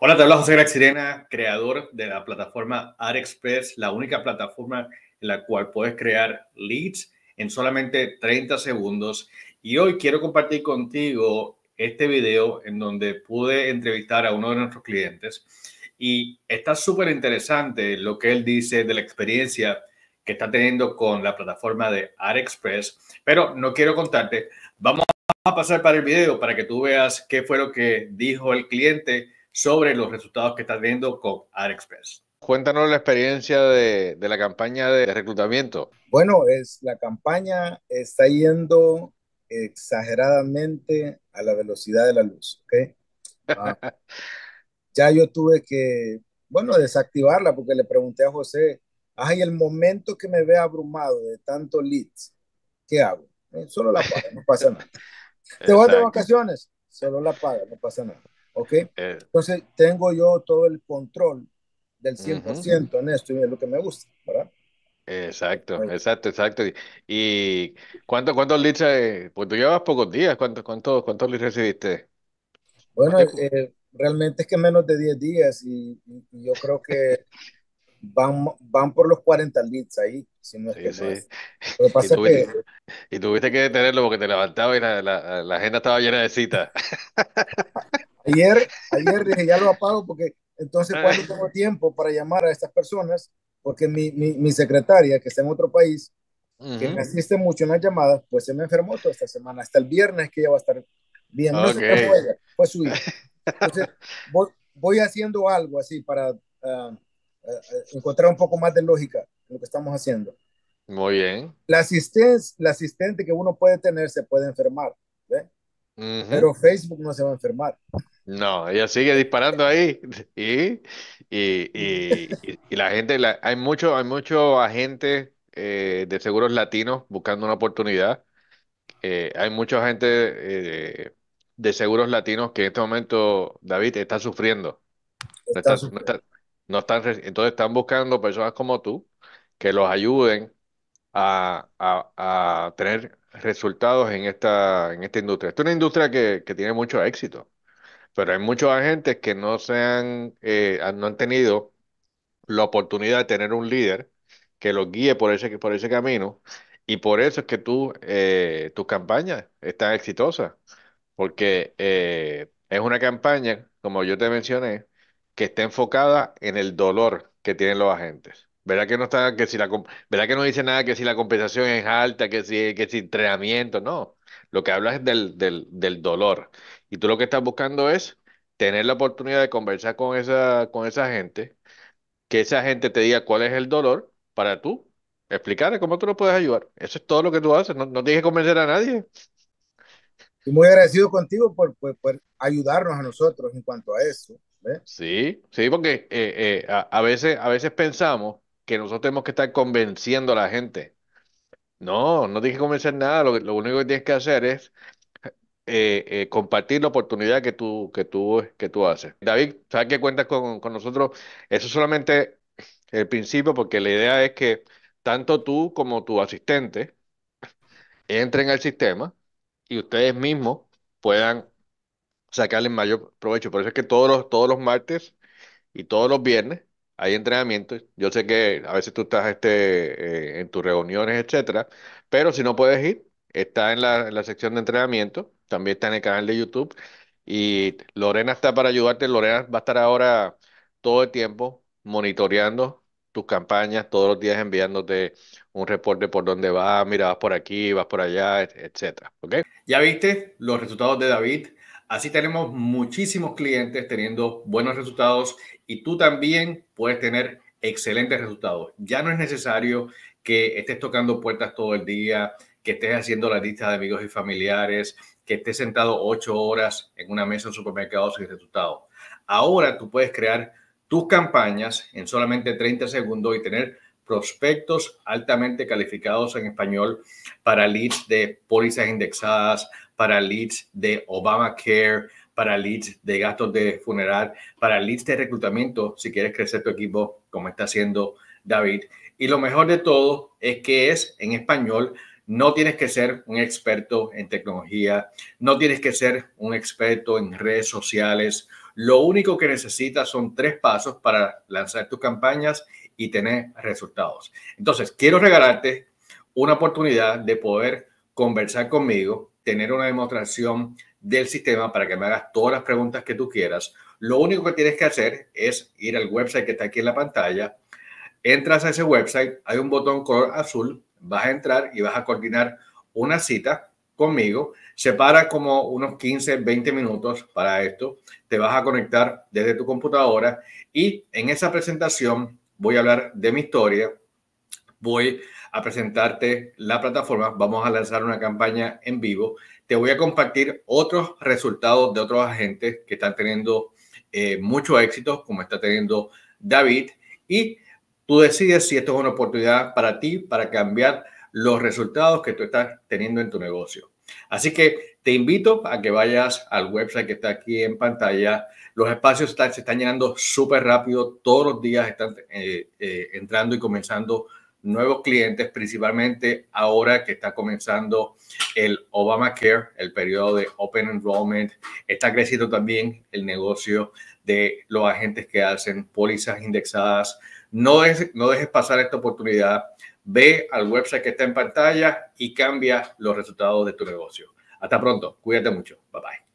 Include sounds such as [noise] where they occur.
Hola, te habla José Graxirena, creador de la plataforma Express, la única plataforma en la cual puedes crear leads en solamente 30 segundos. Y hoy quiero compartir contigo este video en donde pude entrevistar a uno de nuestros clientes y está súper interesante lo que él dice de la experiencia que está teniendo con la plataforma de Express. pero no quiero contarte. Vamos a pasar para el video para que tú veas qué fue lo que dijo el cliente sobre los resultados que estás viendo con AdExpress. Cuéntanos la experiencia de, la campaña de reclutamiento. Bueno, es, la campaña está yendo exageradamente a la velocidad de la luz. Ah, [laughs] ya yo tuve que, bueno, desactivarla porque le pregunté a José, ay, el momento que me vea abrumado de tanto leads, ¿qué hago? Eh, solo la paga, no pasa nada. [laughs] Te vas de vacaciones, solo la paga, no pasa nada. ¿Ok? Eh, Entonces, tengo yo todo el control del 100% en esto y es lo que me gusta, ¿verdad? Exacto, exacto, exacto. ¿Y, cuántos cuánto leads? Eh, pues tú llevas pocos días, ¿cuántos cuánto, leads recibiste? Bueno, eh, realmente es que menos de 10 días y, yo creo que [laughs] van, van por los 40 leads ahí, si no es que [laughs] y, tuviste, que... y tuviste que detenerlo porque te levantaba y la, la agenda estaba llena de citas. [laughs] Ayer, ayer dije, ya lo apago porque entonces ah. cuando tengo tiempo para llamar a estas personas, porque mi, mi, secretaria, que está en otro país, que me asiste mucho en las llamadas, pues se me enfermó toda esta semana, hasta el viernes que ella va a estar bien. No su hija. [laughs] Entonces, voy, haciendo algo así para ah, ah, encontrar un poco más de lógica en lo que estamos haciendo. Muy bien. La, asistencia, la asistente que uno puede tener se puede enfermar, ¿eh? pero Facebook no se va a enfermar. No, ella sigue disparando ahí y, la gente, hay mucho, hay mucho agente eh, de seguros latinos buscando una oportunidad. Eh, hay mucha gente eh, de seguros latinos que en este momento, David, está sufriendo. No, están, entonces están buscando personas como tú que los ayuden a, tener resultados en esta, en esta industria. Esta es una industria que tiene mucho éxito pero hay muchos agentes que no, se eh, han, no han tenido la oportunidad de tener un líder que los guíe por ese, por ese camino y por eso es que tú, eh, tus campañas están exitosas, porque eh, es una campaña, como yo te mencioné, que está enfocada en el dolor que tienen los agentes. ¿Verdad que no está, que si la, que no dice nada que si la compensación es alta, que si, que entrenamiento? No. Lo que habla es del, dolor. Y tú lo que estás buscando es tener la oportunidad de conversar con esa, con esa gente, que esa gente te diga cuál es el dolor para tú explicarle cómo tú lo puedes ayudar. Eso es todo lo que tú haces, no, tienes que convencer a nadie. Estoy muy agradecido contigo por, ayudarnos a nosotros en cuanto a eso. Sí, sí, porque eh, eh, veces, a veces pensamos que nosotros tenemos que estar convenciendo a la gente. No, no tienes que convencer nada, lo, único que tienes que hacer es eh, eh, compartir la oportunidad que tú, que tú, que tú haces. David, sabes que cuentas con, nosotros, eso es solamente el principio, porque la idea es que tanto tú como tu asistente entren al sistema y ustedes mismos puedan sacarle mayor provecho. Por eso es que todos los, todos los martes y todos los viernes hay entrenamientos. Yo sé que a veces tú estás este, eh, en tus reuniones, etcétera, pero si no puedes ir, está en la, sección de entrenamiento, también está en el canal de YouTube. Y Lorena está para ayudarte. Lorena va a estar ahora todo el tiempo monitoreando tus campañas, todos los días enviándote un reporte por dónde vas, mira, vas por aquí, vas por allá, etcétera. ¿Okay? Ya viste los resultados de David Así tenemos muchísimos clientes teniendo buenos resultados y tú también puedes tener excelentes resultados. Ya no es necesario que estés tocando puertas todo el día, que estés haciendo la lista de amigos y familiares, que estés sentado ocho horas en una mesa en un supermercado sin resultados. Ahora tú puedes crear tus campañas en solamente 30 segundos y tener prospectos altamente calificados en español para leads de pólizas indexadas, para leads de Obamacare, para leads de gastos de funeral, para leads de reclutamiento, si quieres crecer tu equipo, como está haciendo David. Y lo mejor de todo es que es en español. No tienes que ser un experto en tecnología, no tienes que ser un experto en redes sociales lo único que necesitas son tres pasos para lanzar tus campañas y tener resultados. Entonces, quiero regalarte una oportunidad de poder conversar conmigo, tener una demostración del sistema para que me hagas todas las preguntas que tú quieras. Lo único que tienes que hacer es ir al website que está aquí en la pantalla. Entras a ese website, hay un botón color azul, vas a entrar y vas a coordinar una cita conmigo. Separa como unos 15, 20 minutos para esto. Te vas a conectar desde tu computadora y en esa presentación voy a hablar de mi historia. Voy a presentarte la plataforma. Vamos a lanzar una campaña en vivo. Te voy a compartir otros resultados de otros agentes que están teniendo eh, mucho éxito, como está teniendo David. Y tú decides si esto es una oportunidad para ti, para cambiar los resultados que tú estás teniendo en tu negocio. Así que te invito a que vayas al website que está aquí en pantalla. Los espacios se están llenando súper rápido. Todos los días están eh, eh, entrando y comenzando nuevos clientes, principalmente ahora que está comenzando el Obamacare, el periodo de Open Enrollment. Está creciendo también el negocio de los agentes que hacen pólizas indexadas. No, no dejes pasar esta oportunidad. Ve al website que está en pantalla y cambia los resultados de tu negocio. Hasta pronto. Cuídate mucho. Bye bye.